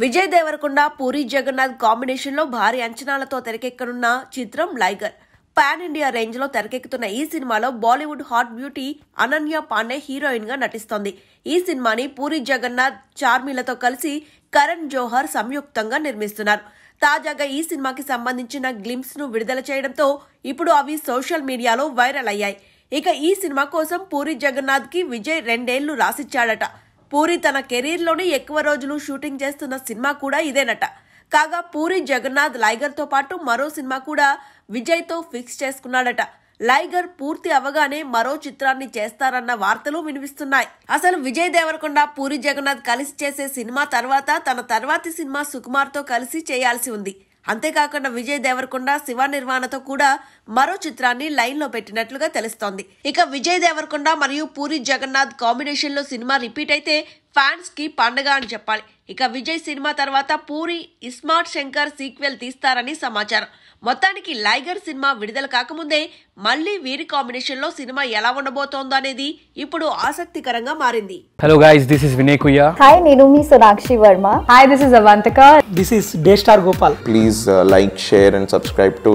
విజయ్ దేవరకొండ పూరి జగన్నాథ్ కాంబినేషన్లో భారీ అంచనాలతో తెరకెక్కనున్న చిత్రం లైగర్ పాన్ ఇండియా రేంజ్ లో తెరకెక్కుతున్న ఈ సినిమాలో Bollywood hot beauty Ananya Panday heroine గా నటిస్తోంది ఈ సినిమాని పూరి జగన్నాథ్ చార్మిలతో కలిసి కరణ్ జోహర్ సంయుక్తంగా నిర్మిస్తున్నారు తాజాగా ఈ సినిమాకి సంబంధించిన గ్లిమ్స్ ను విడుదల చేయడంతో ఇప్పుడు అవి సోషల్ మీడియాలో వైరల్ అయ్యాయి ఇక ఈ సినిమా కోసం పూరి జగన్నాథ్ కి విజయ్ రెండేళ్లు రాసిచ్చాడట పూరి తన కెరీర్లోనే ఎక్కువ రోజులు షూటింగ్ చేస్తున్న సినిమా కూడా ఇదేనట కాగా పూరి జగన్నాథ్ లైగర్తో పాటు మరో సినిమా కూడా విజయ్తో ఫిక్స్ చేసుకున్నాడట లైగర్ పూర్తి అవగానే మరో చిత్రాన్ని చేస్తారన్న వార్తలు వినిపిస్తున్నాయి అసలు విజయ్ దేవరకొండ పూరి జగన్నాథ్ కలిసి చేసే సినిమా తర్వాత తన తర్వాతి సినిమా సుకుమార్తో కలిసి చేయాల్సి ఉంది అంతేకాకుండా విజయ్ దేవరకొండ శివ నిర్మాణతో కూడా మరో చిత్రాన్ని లైన్లో పెట్టినట్లుగా తెలుస్తోంది ఇక విజయ్ దేవరకొండ మరియు పూరి జగన్నాథ్ కాంబినేషన్లో సినిమా రిపీట్ అయితే ఫ్యాన్స్కి పండగ అని చెప్పాలి ఇక విజయ్ సినిమా తర్వాత పూరి ఇస్మార్ట్ శంకర్ సీక్వెల్ తీస్తారని సమాచారం మొత్తానికి లైగర్ సినిమా విడుదల కాకముందే మళ్ళీ వీరి కాంబినేషన్లో సినిమా ఎలా ఉండబోతోందో అనేది ఇప్పుడు ఆసక్తికరంగా మారింది hello guys this is Vinay Kuyya hi నేను మీ Sonakshi Varma hi this is Avantaka this is day star Gopal please like share and subscribe to